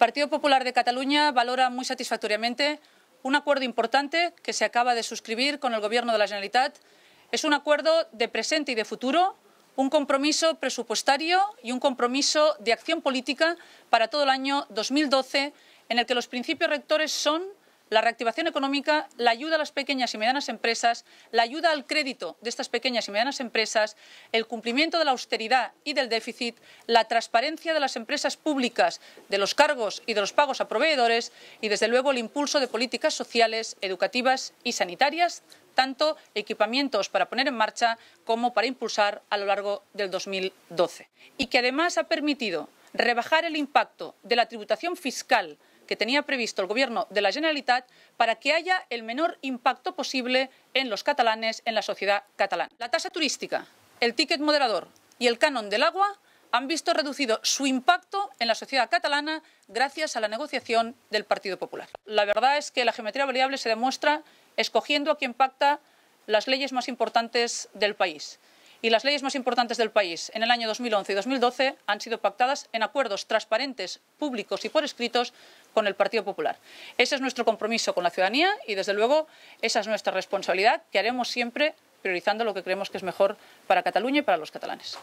El Partido Popular de Cataluña valora muy satisfactoriamente un acuerdo importante que se acaba de suscribir con el Gobierno de la Generalitat. Es un acuerdo de presente y de futuro, un compromiso presupuestario y un compromiso de acción política para todo el año 2012, en el que los principios rectores son la reactivación económica, la ayuda a las pequeñas y medianas empresas, la ayuda al crédito de estas pequeñas y medianas empresas, el cumplimiento de la austeridad y del déficit, la transparencia de las empresas públicas, de los cargos y de los pagos a proveedores y, desde luego, el impulso de políticas sociales, educativas y sanitarias tanto equipamientos para poner en marcha como para impulsar a lo largo del 2012. Y que además ha permitido rebajar el impacto de la tributación fiscal que tenía previsto el Gobierno de la Generalitat para que haya el menor impacto posible en los catalanes, en la sociedad catalana. La tasa turística, el ticket moderador y el canon del agua han visto reducido su impacto en la sociedad catalana gracias a la negociación del Partido Popular. La verdad es que la geometría variable se demuestra escogiendo a quien pacta las leyes más importantes del país y las leyes más importantes del país en el año 2011 y 2012 han sido pactadas en acuerdos transparentes, públicos y por escritos con el Partido Popular. Ese es nuestro compromiso con la ciudadanía y, desde luego, esa es nuestra responsabilidad que haremos siempre priorizando lo que creemos que es mejor para Cataluña y para los catalanes.